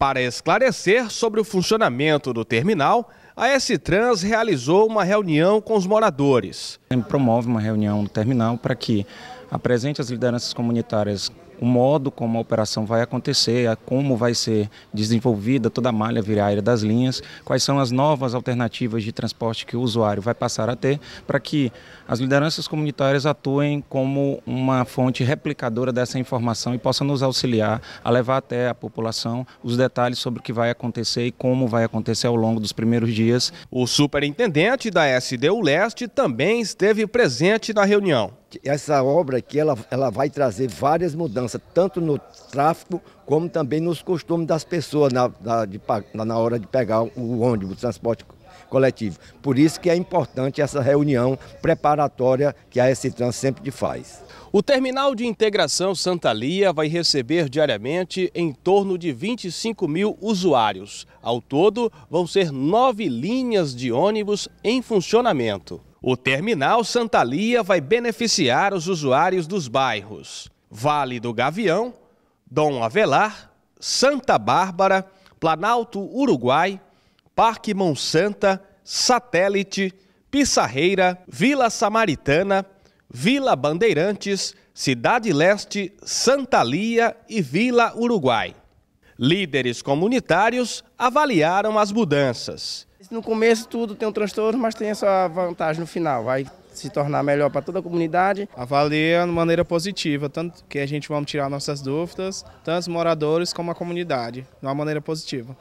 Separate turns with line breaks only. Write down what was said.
Para esclarecer sobre o funcionamento do terminal, a S-Trans realizou
uma reunião com os moradores. Promove uma reunião no terminal para que apresente as lideranças comunitárias o modo como a operação vai acontecer, como vai ser desenvolvida toda a malha viária das linhas, quais são as novas alternativas de transporte que o usuário vai passar a ter, para que as lideranças comunitárias atuem como uma fonte replicadora dessa informação e possa nos auxiliar a levar até a população os detalhes sobre o que vai acontecer e como vai acontecer ao longo dos primeiros dias. O superintendente
da SDU Leste também esteve presente na reunião.
Essa obra aqui ela, ela vai trazer várias mudanças mudança, tanto no tráfego como também nos costumes das pessoas na, na, de, na hora de pegar o ônibus, o transporte coletivo. Por isso que é importante essa reunião preparatória que a S-Trans sempre faz.
O terminal de integração Santa Lia vai receber diariamente em torno de 25 mil usuários. Ao todo, vão ser nove linhas de ônibus em funcionamento. O terminal Santa Lia vai beneficiar os usuários dos bairros Vale do Gavião, Dom Avelar, Santa Bárbara, Planalto Uruguai, Parque Monsanta, Satélite, Pissarreira, Vila Samaritana, Vila Bandeirantes, Cidade Leste, Santa Lia e Vila Uruguai. Líderes comunitários avaliaram as mudanças. No começo tudo tem um transtorno, mas tem essa vantagem no final. Vai se tornar melhor para toda a comunidade. Avalia de maneira positiva, tanto que a gente vamos tirar nossas dúvidas, tanto os moradores como a comunidade, de uma maneira positiva.